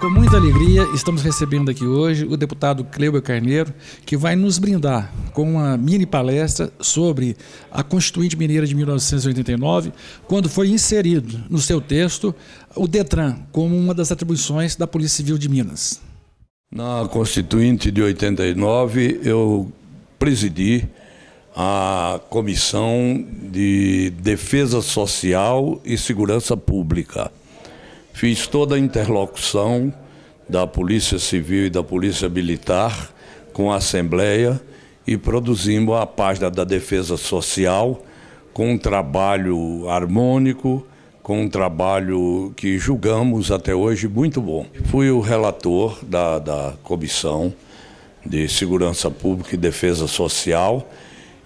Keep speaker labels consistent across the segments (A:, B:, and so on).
A: com muita alegria, estamos recebendo aqui hoje o deputado Cleber Carneiro, que vai nos brindar com uma mini palestra sobre a Constituinte Mineira de 1989, quando foi inserido no seu texto o DETRAN como uma das atribuições da Polícia Civil de Minas. Na Constituinte de 89, eu presidi a Comissão de Defesa Social e Segurança Pública. Fiz toda a interlocução da Polícia Civil e da Polícia Militar com a Assembleia e produzimos a página da Defesa Social com um trabalho harmônico, com um trabalho que julgamos até hoje muito bom. Fui o relator da, da Comissão de Segurança Pública e Defesa Social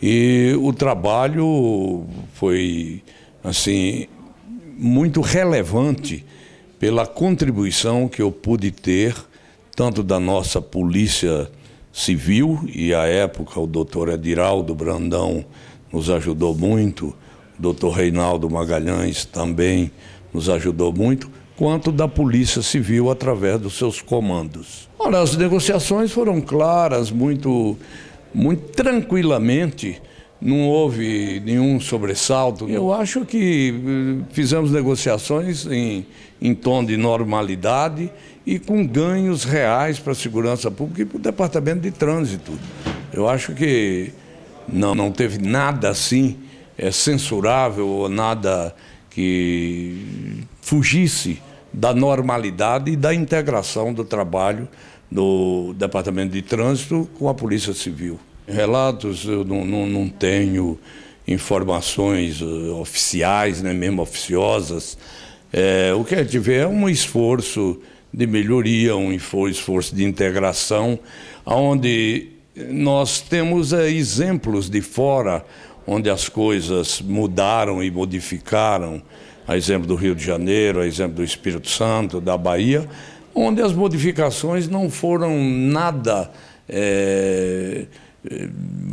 A: e o trabalho foi assim muito relevante pela contribuição que eu pude ter, tanto da nossa Polícia Civil, e à época o doutor Ediraldo Brandão nos ajudou muito, o doutor Reinaldo Magalhães também nos ajudou muito, quanto da Polícia Civil através dos seus comandos. ora as negociações foram claras, muito, muito tranquilamente não houve nenhum sobressalto. Eu acho que eh, fizemos negociações em, em tom de normalidade e com ganhos reais para a segurança pública e para o departamento de trânsito. Eu acho que não, não teve nada assim é, censurável ou nada que fugisse da normalidade e da integração do trabalho do Departamento de Trânsito com a Polícia Civil. Relatos, eu não, não, não tenho informações eh, oficiais, né, mesmo oficiosas. É, o que a gente vê é um esforço de melhoria, um esforço de integração, onde nós temos é, exemplos de fora onde as coisas mudaram e modificaram, a exemplo do Rio de Janeiro, a exemplo do Espírito Santo, da Bahia, onde as modificações não foram nada é, eh,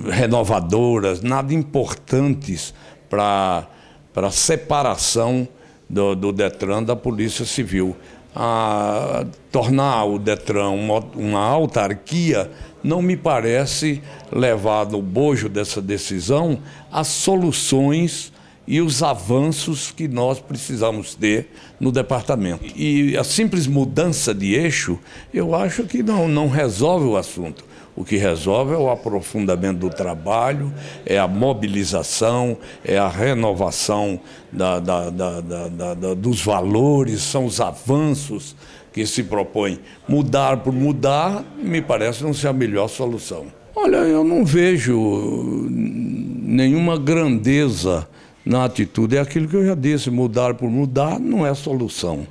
A: renovadoras, nada importantes para a separação do, do, Detran da Polícia Civil. A tornar o Detran uma, uma autarquia não me parece levar no bojo dessa decisão as soluções e os avanços que nós precisamos ter no departamento. E a simples mudança de eixo, eu acho que não, não resolve o assunto. O que resolve é o aprofundamento do trabalho, é a mobilização, é a renovação da, da, da, dos valores, são os avanços que se propõem. Mudar por mudar, me parece não ser a melhor solução. Olha, eu não vejo nenhuma grandeza na atitude. É aquilo que eu já disse: mudar por mudar não é solução.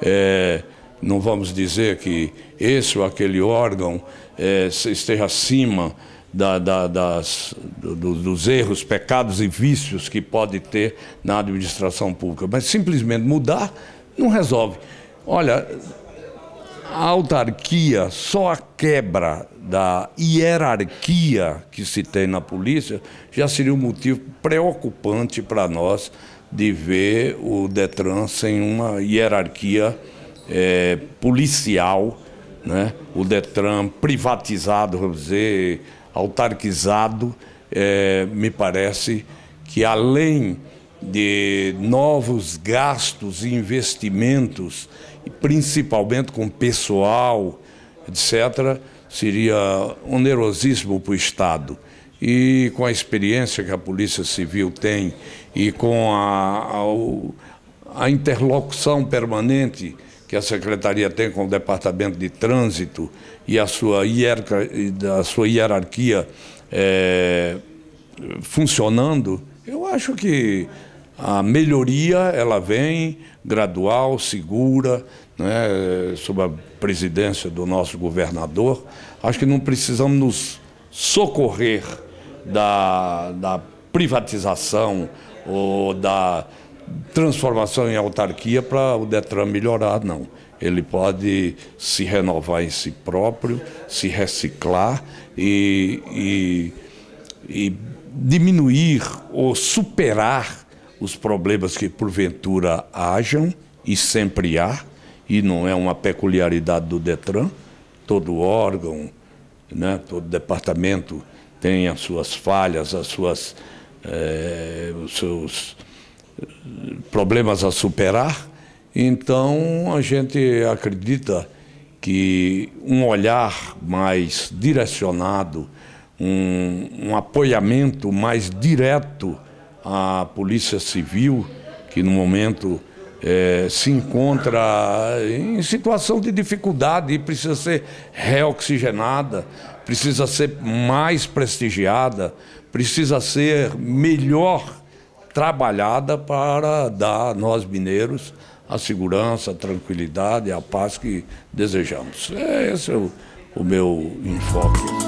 A: É não vamos dizer que esse ou aquele órgão é, esteja acima da, da, das, do, dos erros, pecados e vícios que pode ter na administração pública. Mas simplesmente mudar não resolve. Olha, a autarquia, só a quebra da hierarquia que se tem na polícia já seria um motivo preocupante para nós de ver o Detran sem uma hierarquia é, policial, né? o Detran privatizado, vamos dizer, autarquizado, é, me parece que além de novos gastos e investimentos, principalmente com pessoal, etc., seria onerosíssimo para o Estado. E com a experiência que a Polícia Civil tem e com a, a, a interlocução permanente que a secretaria tem com o departamento de trânsito e a sua, hierarquia, a sua hierarquia é, funcionando, eu acho que a melhoria ela vem gradual, segura, né, sob a presidência do nosso governador. Acho que não precisamos nos socorrer da, da privatização ou da transformação em autarquia para o Detran melhorar, não. Ele pode se renovar em si próprio, se reciclar e, e, e diminuir ou superar os problemas que porventura hajam e sempre há, e não é uma peculiaridade do Detran, todo órgão, né, todo departamento tem as suas falhas, as suas, eh, os seus problemas a superar. Então a gente acredita que um olhar mais direcionado, um, um apoiamento mais direto à Polícia Civil, que no momento é, se encontra em situação de dificuldade e precisa ser reoxigenada, precisa ser mais prestigiada, precisa ser melhor trabalhada para dar a nós mineiros a segurança, a tranquilidade, a paz que desejamos. É, esse é o, o meu enfoque.